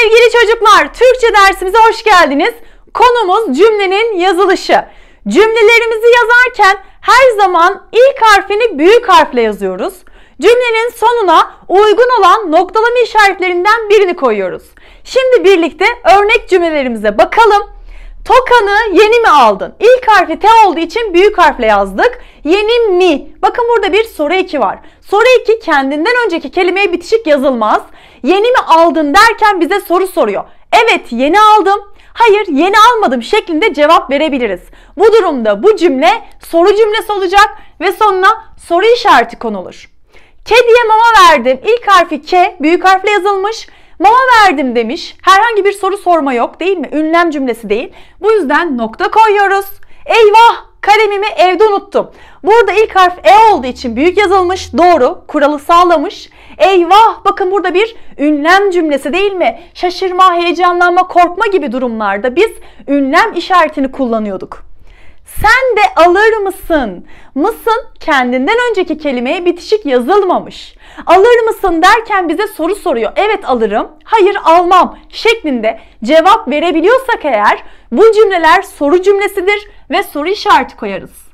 Sevgili çocuklar, Türkçe dersimize hoş geldiniz. Konumuz cümlenin yazılışı. Cümlelerimizi yazarken her zaman ilk harfini büyük harfle yazıyoruz. Cümlenin sonuna uygun olan noktalama işaretlerinden birini koyuyoruz. Şimdi birlikte örnek cümlelerimize bakalım. Tokan'ı yeni mi aldın? İlk harfi T olduğu için büyük harfle yazdık. Yeni mi? Bakın burada bir soru eki var. Soru eki kendinden önceki kelimeye bitişik yazılmaz. Yeni mi aldın derken bize soru soruyor. Evet yeni aldım. Hayır yeni almadım şeklinde cevap verebiliriz. Bu durumda bu cümle soru cümlesi olacak ve sonuna soru işareti konulur. Kediye mama verdim. İlk harfi K büyük harfle yazılmış. Mama verdim demiş. Herhangi bir soru sorma yok değil mi? Ünlem cümlesi değil. Bu yüzden nokta koyuyoruz. Eyvah kalemimi evde unuttum. Burada ilk harf E olduğu için büyük yazılmış. Doğru. Kuralı sağlamış. Eyvah bakın burada bir ünlem cümlesi değil mi? Şaşırma, heyecanlanma, korkma gibi durumlarda biz ünlem işaretini kullanıyorduk. Sen de alır mısın? Mısın kendinden önceki kelimeye bitişik yazılmamış. Alır mısın derken bize soru soruyor. Evet alırım, hayır almam şeklinde cevap verebiliyorsak eğer bu cümleler soru cümlesidir ve soru işareti koyarız.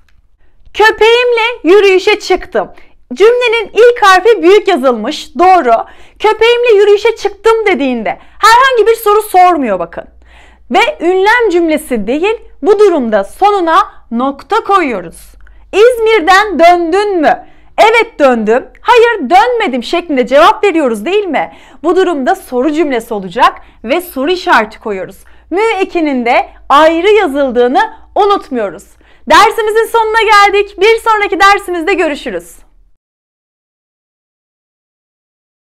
Köpeğimle yürüyüşe çıktım. Cümlenin ilk harfi büyük yazılmış. Doğru. Köpeğimle yürüyüşe çıktım dediğinde herhangi bir soru sormuyor bakın. Ve ünlem cümlesi değil bu durumda sonuna nokta koyuyoruz. İzmir'den döndün mü? Evet döndüm, hayır dönmedim şeklinde cevap veriyoruz değil mi? Bu durumda soru cümlesi olacak ve soru işareti koyuyoruz. Mü ekinin de ayrı yazıldığını unutmuyoruz. Dersimizin sonuna geldik. Bir sonraki dersimizde görüşürüz.